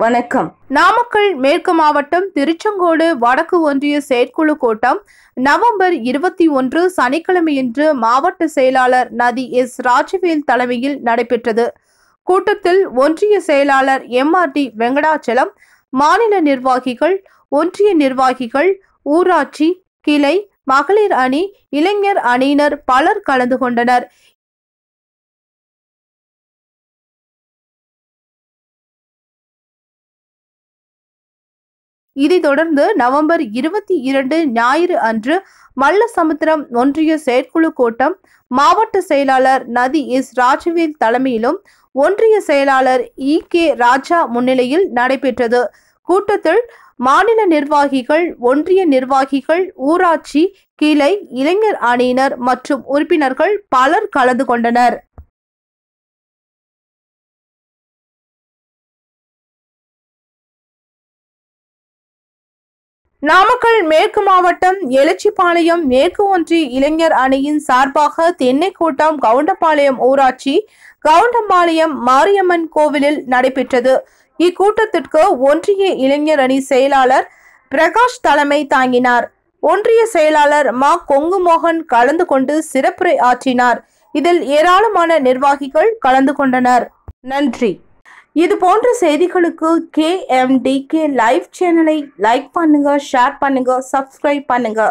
வணக்கம் நாமக்கல் மேற்கு மாவட்டம் திருச்செங்கோடு வடக்கு ஒன்றிய செயற்குழு கூட்டம் நவம்பர் இருபத்தி ஒன்று சனிக்கிழமையன்று மாவட்ட செயலாளர் நதி எஸ் ராஜவேல் தலைமையில் நடைபெற்றது கூட்டத்தில் ஒன்றிய செயலாளர் எம் ஆர் டி வெங்கடாச்சலம் மாநில நிர்வாகிகள் ஒன்றிய நிர்வாகிகள் ஊராட்சி கிளை மகளிர் அணி இளைஞர் அணியினர் பலர் கலந்து கொண்டனர் இதைத் தொடர்ந்து நவம்பர் இருபத்தி இரண்டு ஞாயிறு அன்று மல்லசமுத்திரம் ஒன்றிய செயற்குழு கூட்டம் மாவட்ட செயலாளர் நதி எஸ் ராஜவேல் தலைமையிலும் ஒன்றிய செயலாளர் இ கே ராஜா முன்னிலையில் நடைபெற்றது கூட்டத்தில் மாநில நிர்வாகிகள் ஒன்றிய நிர்வாகிகள் ஊராட்சி கிளை இளைஞர் அணியினர் மற்றும் உறுப்பினர்கள் பலர் கலந்து கொண்டனர் நாமக்கல் மேற்கு மாவட்டம் எழுச்சிப்பாளையம் மேற்கு ஒன்றிய இளைஞர் அணியின் சார்பாக தென்னைக்கோட்டம் கவுண்டம்பாளையம் ஊராட்சி கவுண்டம்பாளையம் மாரியம்மன் கோவிலில் நடைபெற்றது இக்கூட்டத்திற்கு ஒன்றிய இளைஞர் அணி செயலாளர் பிரகாஷ் தலைமை தாங்கினார் ஒன்றிய செயலாளர் மா கொங்கு மோகன் கலந்து கொண்டு சிறப்புரை ஆற்றினார் இதில் ஏராளமான நிர்வாகிகள் கலந்து கொண்டனர் நன்றி இது போன்ற செய்திகளுக்கு K M T K live சேனலை லைக் பண்ணுங்க ஷேர் பண்ணுங்க சப்ஸ்கிரைப் பண்ணுங்க